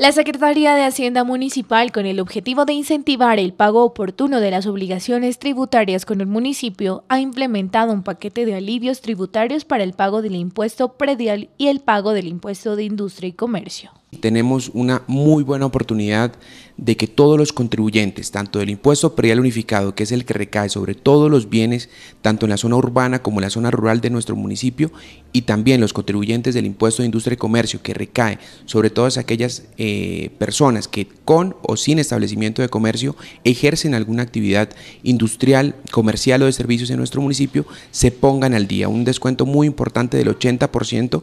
La Secretaría de Hacienda Municipal, con el objetivo de incentivar el pago oportuno de las obligaciones tributarias con el municipio, ha implementado un paquete de alivios tributarios para el pago del impuesto predial y el pago del impuesto de industria y comercio. Tenemos una muy buena oportunidad de que todos los contribuyentes, tanto del impuesto predial unificado, que es el que recae sobre todos los bienes, tanto en la zona urbana como en la zona rural de nuestro municipio, y también los contribuyentes del impuesto de industria y comercio, que recae sobre todas aquellas eh, personas que con o sin establecimiento de comercio ejercen alguna actividad industrial, comercial o de servicios en nuestro municipio, se pongan al día. Un descuento muy importante del 80% es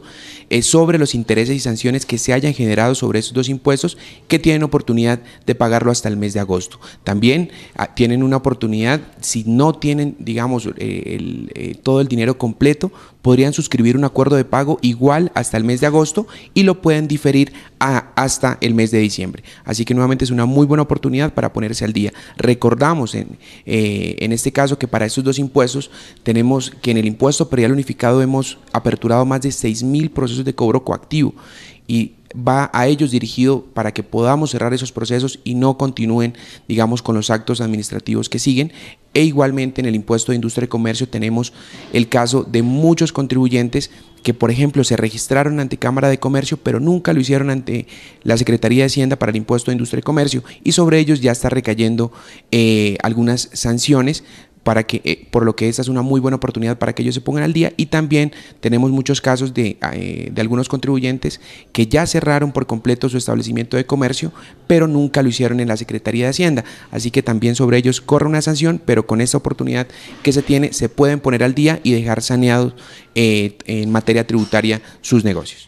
eh, sobre los intereses y sanciones que se hayan generado sobre esos dos impuestos que tienen oportunidad de pagarlo hasta el mes de agosto. También ah, tienen una oportunidad, si no tienen, digamos, eh, eh, todo el dinero completo, podrían suscribir un acuerdo de pago igual hasta el mes de agosto y lo pueden diferir hasta el mes de diciembre. Así que nuevamente es una muy buena oportunidad para ponerse al día. Recordamos en, eh, este caso que para estos dos impuestos tenemos que en el impuesto predial unificado hemos aperturado más de mil procesos de cobro coactivo y va a ellos dirigido para que podamos cerrar esos procesos y no continúen, digamos, con los actos administrativos que siguen. E igualmente en el impuesto de industria y comercio tenemos el caso de muchos contribuyentes que, por ejemplo, se registraron ante Cámara de Comercio, pero nunca lo hicieron ante la Secretaría de Hacienda para el impuesto de industria y comercio, y sobre ellos ya está recayendo eh, algunas sanciones para que, eh, por lo que esta es una muy buena oportunidad para que ellos se pongan al día y también tenemos muchos casos ah, eh, de, algunos contribuyentes que ya cerraron por completo su establecimiento de comercio, pero nunca lo hicieron en la Secretaría de Hacienda. Así que también sobre ellos corre una sanción, pero con esta oportunidad que se tiene se pueden poner al día y dejar saneados eh, en materia tributaria sus negocios.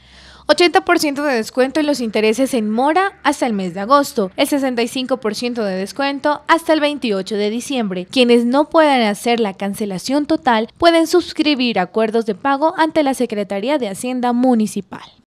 80% de descuento en los intereses en mora hasta el mes de agosto, el 65% de descuento hasta el 28 de diciembre. Quienes no puedan hacer la cancelación total pueden suscribir acuerdos de pago ante la Secretaría de Hacienda Municipal.